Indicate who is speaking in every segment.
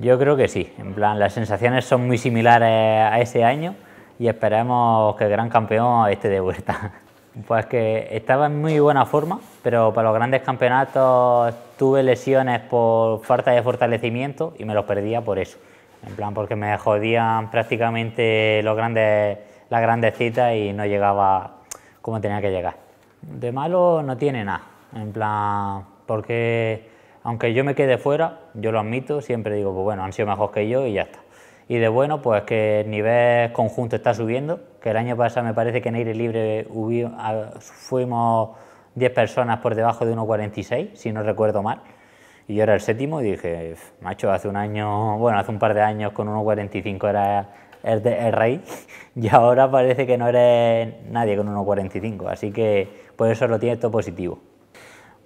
Speaker 1: Yo creo que sí, en plan, las sensaciones son muy similares a ese año y esperemos que el gran campeón esté de vuelta. Pues que estaba en muy buena forma, pero para los grandes campeonatos tuve lesiones por falta de fortalecimiento y me los perdía por eso. En plan, porque me jodían prácticamente los grandes, las grandes citas y no llegaba como tenía que llegar. De malo no tiene nada, en plan, porque aunque yo me quede fuera, yo lo admito, siempre digo, pues bueno, han sido mejor que yo y ya está. Y de bueno, pues que el nivel conjunto está subiendo, que el año pasado me parece que en aire libre fuimos 10 personas por debajo de 1,46, si no recuerdo mal. Y yo era el séptimo y dije, macho, hace un año, bueno, hace un par de años con 1,45 era el, el, rey y ahora parece que no eres nadie con 1,45. Así que por eso lo tiene todo positivo.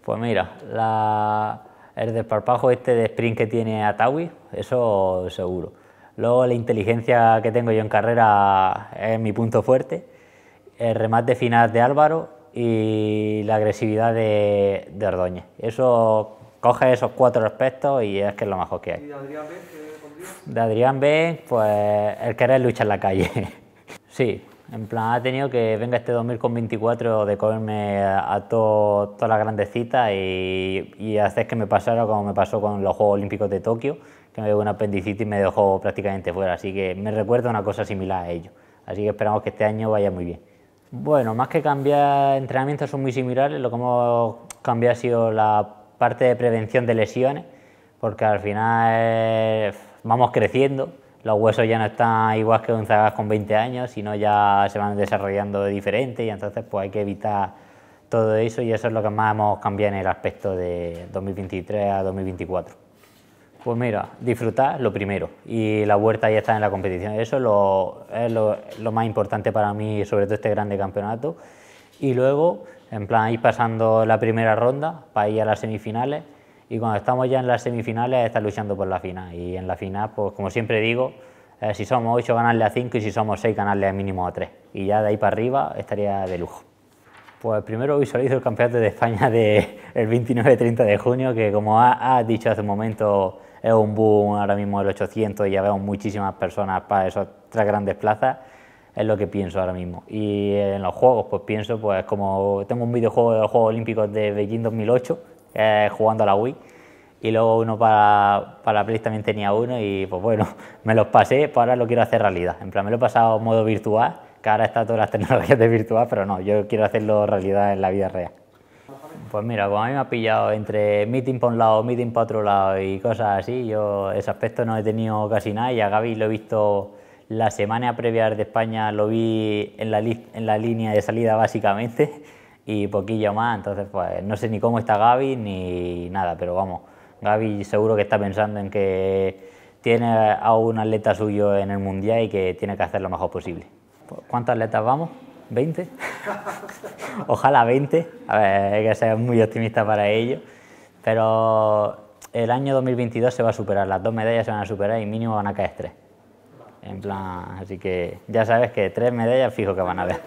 Speaker 1: Pues mira, la, el desparpajo este de sprint que tiene Atawi, eso seguro. Luego la inteligencia que tengo yo en carrera es mi punto fuerte, el remate final de Álvaro y la agresividad de, de Ordóñez. Eso coge esos cuatro aspectos y es que es lo mejor que hay. ¿Y de Adrián B? de Adrián B, pues el querer luchar en la calle. sí, en plan, ha tenido que venga este 2024 de comerme a, todas las grandes citas y, hace que me pasara como me pasó con los Juegos Olímpicos de Tokio, que me dio un apendicitis y me dejó prácticamente fuera. Así que me recuerda una cosa similar a ello. Así que esperamos que este año vaya muy bien. Bueno, más que cambiar entrenamientos son muy similares. Lo que hemos cambiado ha sido la parte de prevención de lesiones, porque al final eh, vamos creciendo los huesos ya no están igual que un zagas con 20 años, sino ya se van desarrollando de diferente y entonces pues hay que evitar todo eso y eso es lo que más hemos cambiado en el aspecto de 2023 a 2024. Pues mira, disfrutar lo primero y la vuelta ya está en la competición. Eso es lo, lo más importante para mí, sobre todo este grande campeonato. Y luego, en plan, ir pasando la primera ronda para ir a las semifinales y cuando estamos ya en las semifinales está luchando por la final. Y en la final, pues como siempre digo, eh, si somos 8 ganarle a 5 y si somos 6 ganarle a mínimo a 3. Y ya de ahí para arriba estaría de lujo. Pues primero visualizo el campeonato de España del 29-30 de junio, que como has ha dicho hace un momento, es un boom ahora mismo el 800 y ya vemos muchísimas personas para esas tres grandes plazas. Es lo que pienso ahora mismo. Y en los juegos, pues pienso, pues como tengo un videojuego de los Juegos Olímpicos de Beijing 2008, eh, jugando a la Wii. Y luego uno para, para la Play también tenía uno y pues bueno, me los pasé, pues ahora lo quiero hacer realidad. En plan, me lo he pasado en modo virtual, que ahora está todas las tecnologías de virtual, pero no, yo quiero hacerlo realidad en la vida real. Pues mira, como a mí me ha pillado entre meeting por un lado, meeting por otro lado y cosas así, yo ese aspecto no he tenido casi nada y a Gaby lo he visto la semana previa de España, lo vi en la, en la línea de salida básicamente y poquillo más, entonces pues no sé ni cómo está Gaby ni nada, pero vamos, Gaby seguro que está pensando en que tiene a un atleta suyo en el Mundial y que tiene que hacer lo mejor posible. Pues, ¿Cuántos atletas vamos? ¿20? Ojalá 20, a ver, hay que ser muy optimista para ello, pero el año 2022 se va a superar, las dos medallas se van a superar y mínimo van a caer tres. En plan, así que ya sabes que tres medallas fijo que van a haber.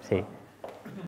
Speaker 1: Sí.